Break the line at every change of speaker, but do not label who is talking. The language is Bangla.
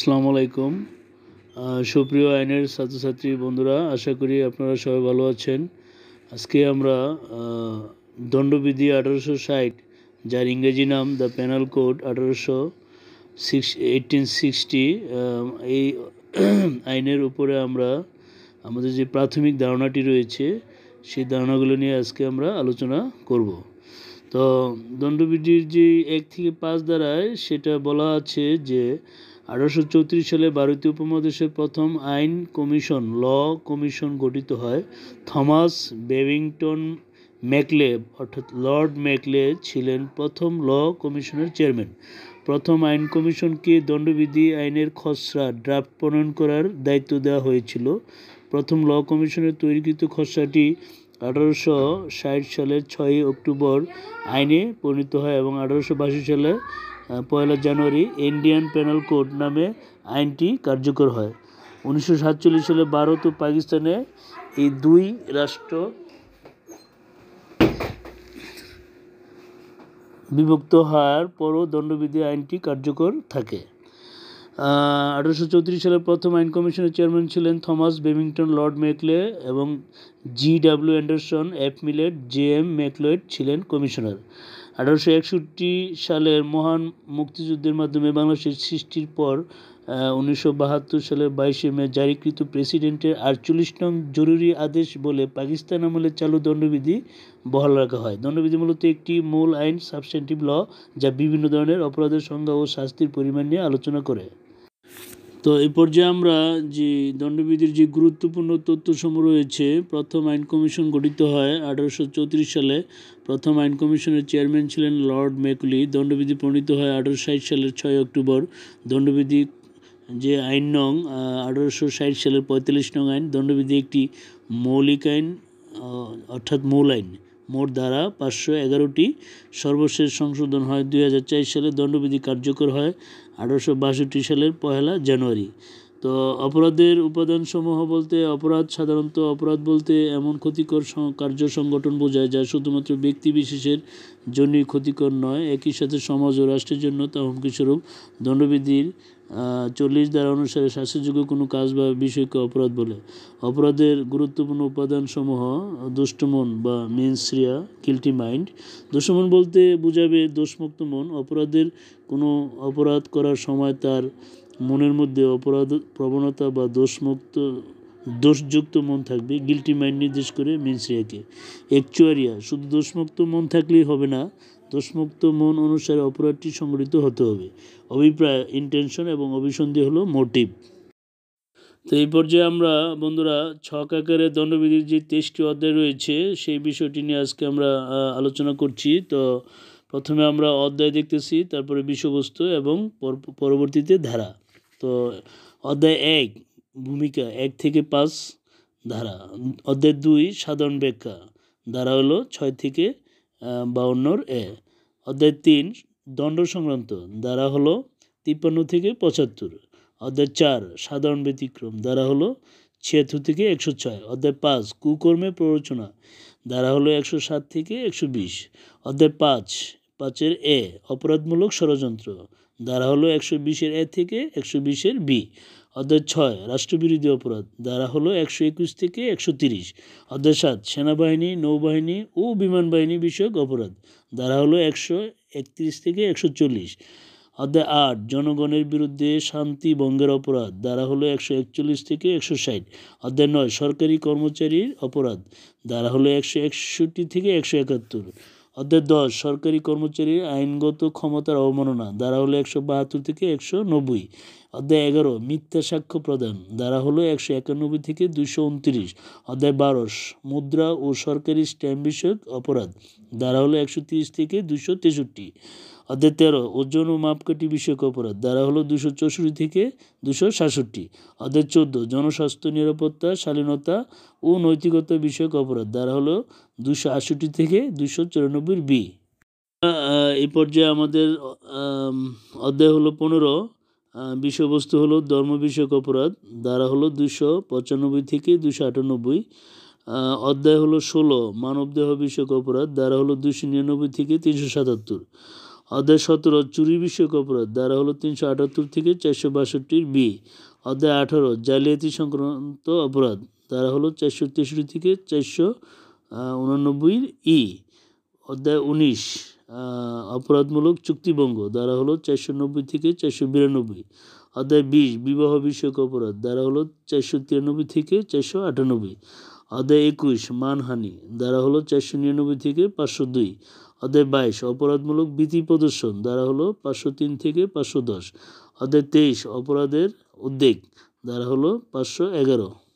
আসসালামু আলাইকুম সুপ্রিয় আইনের ছাত্রছাত্রী বন্ধুরা আশা করি আপনারা সবাই ভালো আছেন আজকে আমরা দণ্ডবিধি আঠারোশো ষাট যার ইংরেজি নাম দ্য প্যানাল কোড আঠারোশো সিক্স সিক্সটি এই আইনের উপরে আমরা আমাদের যে প্রাথমিক ধারণাটি রয়েছে সেই ধারণাগুলো নিয়ে আজকে আমরা আলোচনা করব তো দণ্ডবিধির যে এক থেকে পাঁচ দ্বারায় সেটা বলা আছে যে আঠারোশো চৌত্রিশ সালে ভারতীয় উপমহাদেশের প্রথম আইন কমিশন ল কমিশন গঠিত হয় থমাস বেবিংটন ম্যাকলে অর্থাৎ লর্ড ম্যাকলে ছিলেন প্রথম ল কমিশনের চেয়ারম্যান প্রথম আইন কমিশনকে দণ্ডবিধি আইনের খসড়া ড্রাফট প্রণয়ন করার দায়িত্ব দেওয়া হয়েছিল প্রথম ল কমিশনের তৈরিকৃত খসড়াটি আঠারোশো ষাট সালের ছয়ই অক্টোবর আইনে পরিণত হয় এবং আঠারোশো বাষট্টি সালে পয়লা জানুয়ারি ইন্ডিয়ান পেনাল কোড নামে আইনটি কার্যকর হয় উনিশশো সাতচল্লিশ সালে ভারত ও পাকিস্তানে এই দুই রাষ্ট্র বিভক্ত হওয়ার পরও দণ্ডবিধি আইনটি কার্যকর থাকে আঠারোশো চৌত্রিশ সালে প্রথম আইন কমিশনের চেয়ারম্যান ছিলেন থমাস বেমিংটন লর্ড মেকলে এবং G W Anderson F Millett J M Macleod ছিলেন কমিশনার আঠারোশো একষট্টি সালের মহান মুক্তিযুদ্ধের মাধ্যমে বাংলাদেশের সৃষ্টির পর উনিশশো বাহাত্তর সালের বাইশে মে জারিকৃত প্রেসিডেন্টের আটচল্লিশ নং জরুরি আদেশ বলে পাকিস্তান আমলে চালু দণ্ডবিধি বহাল রাখা হয় দণ্ডবিধি মূলত একটি মূল আইন সাবস্টেন্টিভ ল যা বিভিন্ন ধরনের অপরাধের সংজ্ঞা ও শাস্তির পরিমাণ নিয়ে আলোচনা করে তো এই পর্যায়ে আমরা যে দণ্ডবিধির যে গুরুত্বপূর্ণ তথ্যসমূহ রয়েছে প্রথম আইন কমিশন গঠিত হয় আঠারোশো চৌত্রিশ সালে প্রথম আইন কমিশনের চেয়ারম্যান ছিলেন লর্ড মেকলি দণ্ডবিধি প্রণীত হয় আঠারোশো ষাট সালের ছয় অক্টোবর দণ্ডবিধি যে আইন নং আঠারোশো ষাট সালের পঁয়তাল্লিশ নং আইন দণ্ডবিধি একটি মৌলিক আইন অর্থাৎ মূল আইন মোট ধারা পাঁচশো এগারোটি সর্বশেষ সংশোধন হয় দুই সালে দণ্ডবিধি কার্যকর হয় আঠারোশো সালের পহেলা জানুয়ারি তো অপরাধের উপাদানসমূহ বলতে অপরাধ সাধারণত অপরাধ বলতে এমন ক্ষতিকর কার্য সংগঠন বোঝায় যা শুধুমাত্র ব্যক্তি বিশেষের জন্যই ক্ষতিকর নয় একই সাথে সমাজ ও রাষ্ট্রের জন্য তা হুমকিস্বরূপ দণ্ডবিধির চল্লিশ ধারা অনুসারে শাস্তিযোগ্য কোনো কাজ বা বিষয়কে অপরাধ বলে অপরাধের গুরুত্বপূর্ণ উপাদানসমূহ দুষ্টমন বা মিনসরিয়া গিল্টি মাইন্ড দুষ্টমন বলতে বোঝাবে দোষমুক্ত মন অপরাধের কোনো অপরাধ করার সময় তার মনের মধ্যে অপরাধ প্রবণতা বা দোষমুক্ত দোষযুক্ত মন থাকবে গিলটি মাইন্ড নির্দেশ করে মিনসিয়াকে একচুয়ারিয়া শুধু দোষমুক্ত মন থাকলেই হবে না দোষমুক্ত মন অনুসারে অপরাধটি সংগঠিত হতে হবে অভিপ্রায় ইন্টেনশন এবং অভিসন্ধি হলো মোটিভ তো এই পর্যায়ে আমরা বন্ধুরা ছক আকারে দণ্ডবিধির যে তেইশটি অধ্যায় রয়েছে সেই বিষয়টি নিয়ে আজকে আমরা আলোচনা করছি তো প্রথমে আমরা অধ্যায় দেখতেছি তারপরে বিষয়বস্তু এবং পরবর্তীতে ধারা তো অধ্যায় এক ভূমিকা এক থেকে পাঁচ ধারা অধ্যায় দুই সাধারণ ব্যাখ্যা ধারা হলো ছয় থেকে বাউন্নর এ অধ্যায় তিন দণ্ড সংক্রান্ত ধারা হলো তিপ্পান্ন থেকে পঁচাত্তর অধ্যায় চার সাধারণ ব্যতিক্রম ধারা হলো ছিয়াত্তর থেকে একশো ছয় অধ্যায় পাঁচ কুকর্মে প্ররোচনা ধারা হলো একশো সাত থেকে একশো বিশ অধ্যায় পাঁচ পাঁচের এ অপরাধমূলক ষড়যন্ত্র দ্বারা হলো একশো বিশের এ থেকে একশো বিশের বি অধ্যায় ছয় রাষ্ট্রবিরোধী অপরাধ দ্বারা হলো একশো একুশ থেকে একশো তিরিশ অধ্যায় সাত সেনাবাহিনী নৌবাহিনী ও বিমান বাহিনী বিষয়ক অপরাধ দ্বারা হলো একশো একত্রিশ থেকে একশো চল্লিশ অধ্যায় আট জনগণের বিরুদ্ধে শান্তি ভঙ্গের অপরাধ দ্বারা হলো একশো একচল্লিশ থেকে একশো ষাট অধ্যায় নয় সরকারি কর্মচারীর অপরাধ দ্বারা হলো একশো একষট্টি থেকে একশো একাত্তর অধ্যায় দশ সরকারি কর্মচারীর আইনগত ক্ষমতার অবমাননা ধারা হলো একশো বাহাত্তর থেকে একশো নব্বই অধ্যায় এগারো মিথ্যা সাক্ষ্য প্রদান দ্বারা হলো একশো একানব্বই থেকে দুশো উনত্রিশ অধ্যায় বারো মুদ্রা ও সরকারি স্ট্যাম্প বিষয়ক অপরাধ দ্বারা হলো একশো তিরিশ থেকে দুশো তেষট্টি অধ্যায় তেরো ওজন ও মাপকাঠি বিষয়ক অপরাধ দ্বারা হলো দুশো চৌষট্টি থেকে দুশো সাতষট্টি অধ্যায় চোদ্দো জনস্বাস্থ্য নিরাপত্তা শালীনতা ও নৈতিকতা বিষয়ক অপরাধ দ্বারা হলো দুশো আটষট্টি থেকে দুশো চুরানব্বই বি এ পর্যায়ে আমাদের অধ্যায় হলো পনেরো বিষয়বস্তু হলো ধর্ম বিষয়ক অপরাধ দ্বারা হলো দুশো পঁচানব্বই থেকে দুশো আটানব্বই অধ্যায় হলো ষোলো মানব দেহ বিষয়ক অপরাধ দ্বারা হলো দুশো নিরানব্বই থেকে তিনশো সাতাত্তর অধ্যায় সতেরো চুরি বিষয়ক অপরাধ দ্বারা হলো তিনশো আটাত্তর থেকে চারশো বাষট্টির বি অধ্যায় আঠারো জালিয়াতি সংক্রান্ত অপরাধ দ্বারা হলো চারশো তেষট্টি থেকে চারশো উনানব্বই ই অধ্যায় উনিশ অপরাধমূলক চুক্তিভঙ্গ দ্বারা হলো চারশো নব্বই থেকে চারশো বিরানব্বই অধ্যায় বিশ বিবাহ বিষয়ক অপরাধ দ্বারা হলো চারশো তিরানব্বই থেকে চারশো আটানব্বই অধ্যায় একুশ মানহানি দ্বারা হলো চারশো নিরানব্বই থেকে পাঁচশো দুই অধ্যায় বাইশ অপরাধমূলক বিধি প্রদর্শন দ্বারা হলো পাঁচশো তিন থেকে পাঁচশো দশ অধ্যায় তেইশ অপরাধের উদ্বেগ দ্বারা হলো পাঁচশো এগারো